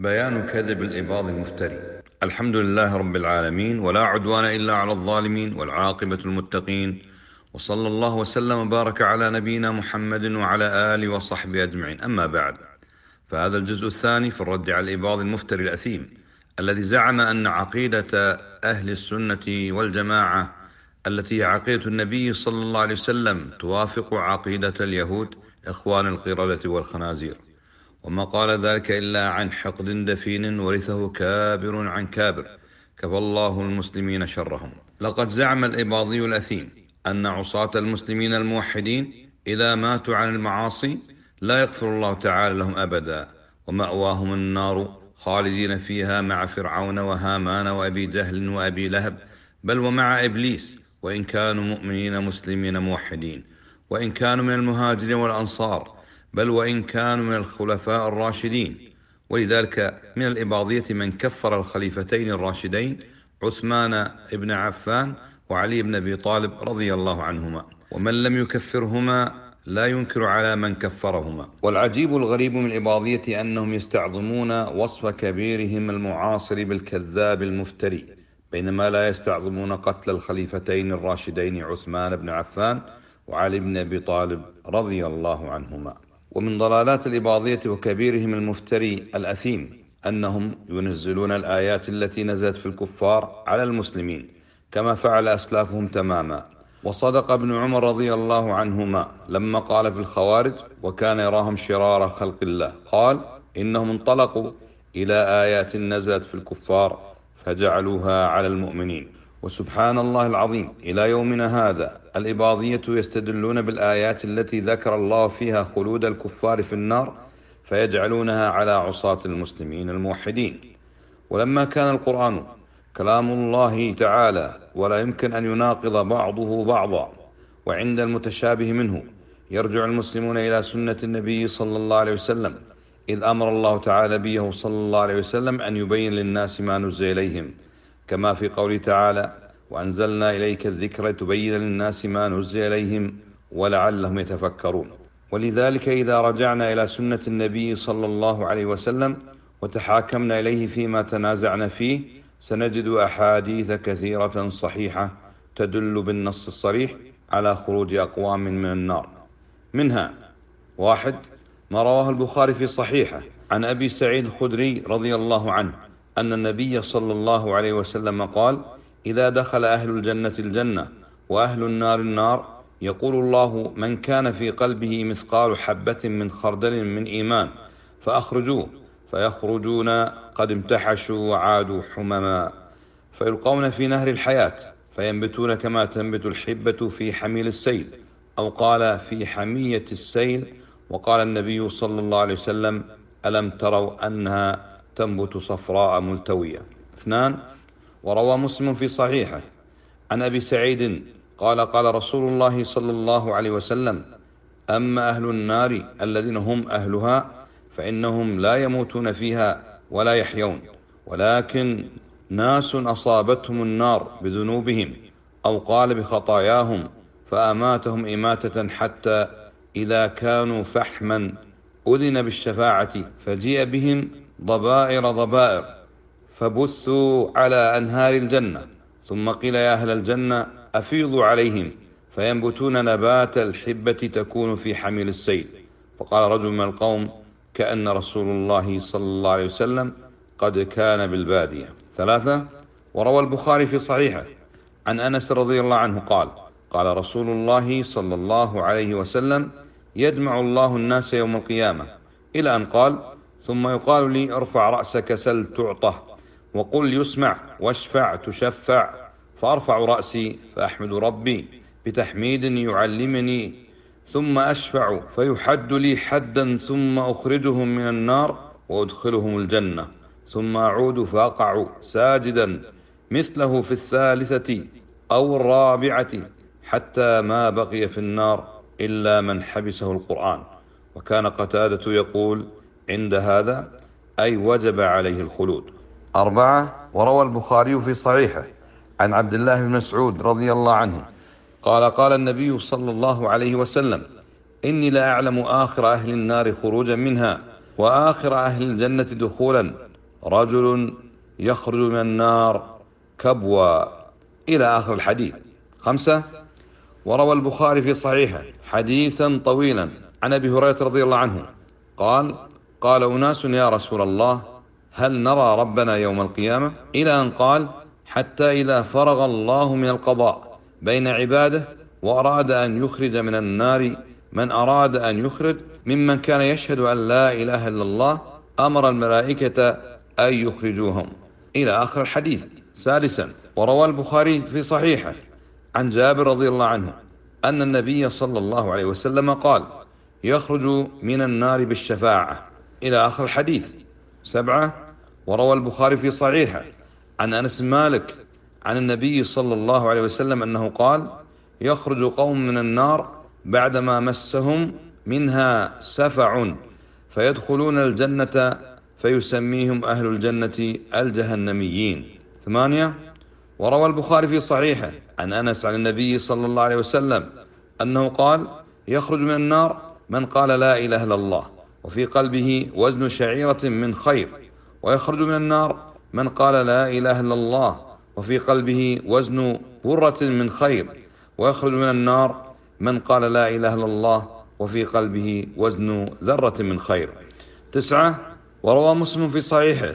بيان كذب الإباض المفتري الحمد لله رب العالمين ولا عدوان إلا على الظالمين والعاقبة المتقين وصلى الله وسلم وبارك على نبينا محمد وعلى آله وصحبه أجمعين أما بعد فهذا الجزء الثاني في الرد على الإباض المفتري الأثيم الذي زعم أن عقيدة أهل السنة والجماعة التي هي عقيدة النبي صلى الله عليه وسلم توافق عقيدة اليهود إخوان القردة والخنازير وما قال ذلك إلا عن حقد دفين ورثه كابر عن كابر كفى الله المسلمين شرهم لقد زعم الإباضي الأثيم أن عصاة المسلمين الموحدين إذا ماتوا عن المعاصي لا يغفر الله تعالى لهم أبدا ومأواهم النار خالدين فيها مع فرعون وهامان وأبي جهل وأبي لهب بل ومع إبليس وإن كانوا مؤمنين مسلمين موحدين وإن كانوا من المهاجرين والأنصار بل وإن كانوا من الخلفاء الراشدين ولذلك من الإباضية من كفر الخليفتين الراشدين عثمان بن عفان وعلي بن أبي طالب رضي الله عنهما ومن لم يكفرهما لا ينكر على من كفرهما والعجيب الغريب من الإباضية أنهم يستعظمون وصف كبيرهم المعاصر بالكذاب المفتري بينما لا يستعظمون قتل الخليفتين الراشدين عثمان بن عفان وعلي بن أبي طالب رضي الله عنهما ومن ضلالات الإباضية وكبيرهم المفتري الأثيم أنهم ينزلون الآيات التي نزلت في الكفار على المسلمين كما فعل أسلافهم تماما وصدق ابن عمر رضي الله عنهما لما قال في الخوارج وكان يراهم شرار خلق الله قال إنهم انطلقوا إلى آيات نزلت في الكفار فجعلوها على المؤمنين وسبحان الله العظيم إلى يومنا هذا الإباضية يستدلون بالآيات التي ذكر الله فيها خلود الكفار في النار فيجعلونها على عصاة المسلمين الموحدين ولما كان القرآن كلام الله تعالى ولا يمكن أن يناقض بعضه بعضا وعند المتشابه منه يرجع المسلمون إلى سنة النبي صلى الله عليه وسلم إذ أمر الله تعالى نبيه صلى الله عليه وسلم أن يبين للناس ما نزل إليهم كما في قوله تعالى وأنزلنا إليك الذكر لتبين للناس ما نزل إليهم ولعلهم يتفكرون ولذلك إذا رجعنا إلى سنة النبي صلى الله عليه وسلم وتحاكمنا إليه فيما تنازعنا فيه سنجد أحاديث كثيرة صحيحة تدل بالنص الصريح على خروج أقوام من النار منها واحد ما رواه البخاري في صحيحه عن أبي سعيد الخدري رضي الله عنه أن النبي صلى الله عليه وسلم قال إذا دخل أهل الجنة الجنة وأهل النار النار يقول الله من كان في قلبه مثقال حبة من خردل من إيمان فأخرجوه فيخرجون قد امتحشوا وعادوا حمما فيلقون في نهر الحياة فينبتون كما تنبت الحبة في حميل السيل أو قال في حمية السيل وقال النبي صلى الله عليه وسلم ألم تروا أنها تنبت صفراء ملتوية اثنان وروى مسلم في صحيحه عن أبي سعيد قال قال رسول الله صلى الله عليه وسلم أما أهل النار الذين هم أهلها فإنهم لا يموتون فيها ولا يحيون ولكن ناس أصابتهم النار بذنوبهم أو قال بخطاياهم فأماتهم إماتة حتى إذا كانوا فحما أذن بالشفاعة فجيء بهم ضبائر ضبائر فبثوا على أنهار الجنة ثم قيل يا أهل الجنة أفيضوا عليهم فينبتون نبات الحبة تكون في حمل السيل فقال رجل من القوم كأن رسول الله صلى الله عليه وسلم قد كان بالبادية ثلاثة وروى البخاري في صحيحه عن أنس رضي الله عنه قال قال رسول الله صلى الله عليه وسلم يجمع الله الناس يوم القيامة إلى أن قال ثم يقال لي ارفع رأسك سل تعطه وقل يسمع واشفع تشفع فأرفع رأسي فأحمد ربي بتحميد يعلمني ثم أشفع فيحد لي حدا ثم أخرجهم من النار وأدخلهم الجنة ثم أعود فأقع ساجدا مثله في الثالثة أو الرابعة حتى ما بقي في النار إلا من حبسه القرآن وكان قتادة يقول عند هذا أي وجب عليه الخلود أربعة وروى البخاري في صحيحه عن عبد الله بن مسعود رضي الله عنه قال قال النبي صلى الله عليه وسلم إني لا أعلم آخر أهل النار خروجا منها وآخر أهل الجنة دخولا رجل يخرج من النار كبوا إلى آخر الحديث خمسة وروى البخاري في صحيحه حديثا طويلا عن أبي هريرة رضي الله عنه قال قال أناس يا رسول الله هل نرى ربنا يوم القيامة إلى أن قال حتى إذا فرغ الله من القضاء بين عباده وأراد أن يخرج من النار من أراد أن يخرج ممن كان يشهد أن لا إله إلا الله أمر الملائكة أن يخرجوهم إلى آخر الحديث ثالثا وروى البخاري في صحيحه عن جابر رضي الله عنه أن النبي صلى الله عليه وسلم قال يخرج من النار بالشفاعة إلى آخر الحديث سبعة وروى البخاري في صحيحه عن أنس مالك عن النبي صلى الله عليه وسلم أنه قال يخرج قوم من النار بعدما مسهم منها سفع فيدخلون الجنة فيسميهم أهل الجنة الجهنميين ثمانية وروى البخاري في صحيحه عن أنس عن النبي صلى الله عليه وسلم أنه قال يخرج من النار من قال لا إله إلا الله وفي قلبه وزن شعيرة من خير ويخرج من النار من قال لا إله إلا الله وفي قلبه وزن برة من خير ويخرج من النار من قال لا إله إلا الله وفي قلبه وزن ذرة من خير تسعة وروى مسلم في صحيحه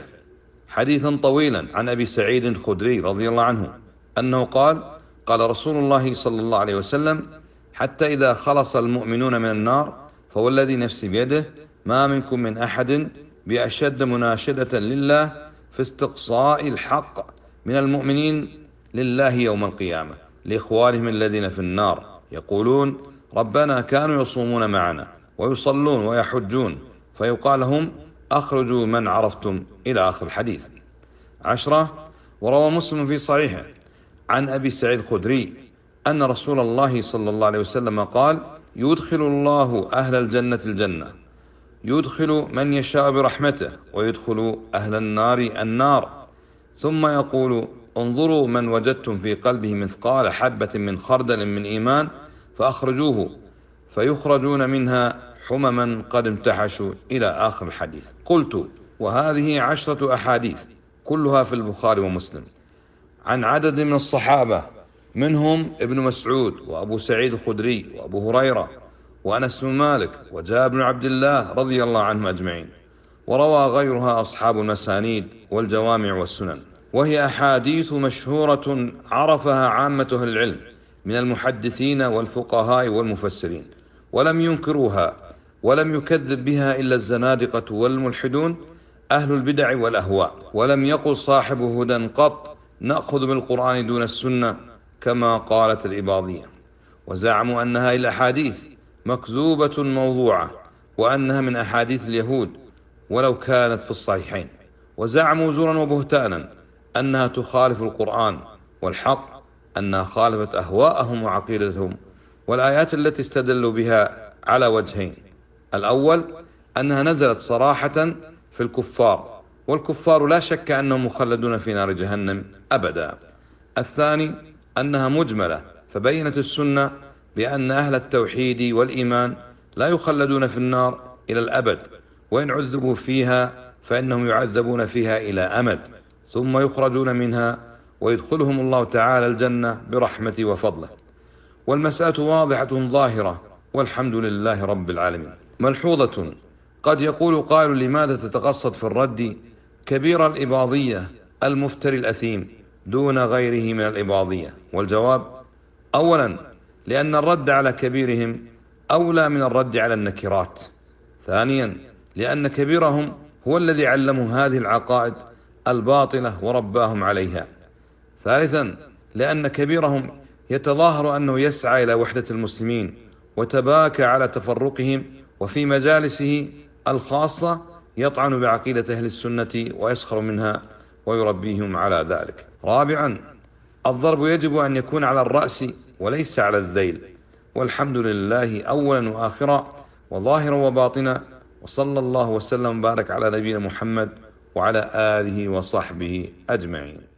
حديثا طويلا عن أبي سعيد الخدري رضي الله عنه أنه قال قال رسول الله صلى الله عليه وسلم حتى إذا خلص المؤمنون من النار فوالذي نفسي بيده ما منكم من أحد بأشد مناشدة لله في استقصاء الحق من المؤمنين لله يوم القيامة لإخوانهم الذين في النار يقولون ربنا كانوا يصومون معنا ويصلون ويحجون فيقال لهم أخرجوا من عرفتم إلى آخر الحديث عشرة وروى مسلم في صحيحه عن أبي سعيد الخدري أن رسول الله صلى الله عليه وسلم قال يدخل الله أهل الجنة الجنة يدخل من يشاء برحمته ويدخل أهل النار النار ثم يقول انظروا من وجدتم في قلبه مثقال حبة من خردل من إيمان فأخرجوه فيخرجون منها حمما قد امتحشوا إلى آخر الحديث قلت وهذه عشرة أحاديث كلها في البخاري ومسلم عن عدد من الصحابة منهم ابن مسعود وأبو سعيد الخدري وأبو هريرة وأنس بن مالك وجابر بن عبد الله رضي الله عنهم أجمعين وروى غيرها أصحاب المسانيد والجوامع والسنن وهي أحاديث مشهورة عرفها عامة أهل العلم من المحدثين والفقهاء والمفسرين ولم ينكروها ولم يكذب بها إلا الزنادقة والملحدون أهل البدع والأهواء ولم يقل صاحب هدى قط نأخذ بالقرآن دون السنة كما قالت الإباضية وزعموا أنها الأحاديث مكذوبة موضوعة وأنها من أحاديث اليهود ولو كانت في الصحيحين وزعموا زورا وبهتانا أنها تخالف القرآن والحق أنها خالفت أهواءهم وعقيدتهم والآيات التي استدلوا بها على وجهين الأول أنها نزلت صراحة في الكفار والكفار لا شك أنهم مخلدون في نار جهنم أبدا الثاني أنها مجملة فبينت السنة بأن أهل التوحيد والإيمان لا يخلدون في النار إلى الأبد وإن عذبوا فيها فإنهم يعذبون فيها إلى أمد ثم يخرجون منها ويدخلهم الله تعالى الجنة برحمته وفضله والمسألة واضحة ظاهرة والحمد لله رب العالمين ملحوظة قد يقول قائل لماذا تتقصد في الرد كبير الإباضية المفتري الأثيم دون غيره من الإباضية والجواب أولا لأن الرد على كبيرهم أولى من الرد على النكرات ثانيا لأن كبيرهم هو الذي علمهم هذه العقائد الباطلة ورباهم عليها ثالثا لأن كبيرهم يتظاهر أنه يسعى إلى وحدة المسلمين وتباكى على تفرقهم وفي مجالسه الخاصة يطعن بعقيدة أهل السنة ويسخر منها ويربيهم على ذلك رابعا الضرب يجب أن يكون على الرأس وليس على الذيل والحمد لله أولا وآخرا وظاهرا وباطنا وصلى الله وسلم وبارك على نبينا محمد وعلى آله وصحبه أجمعين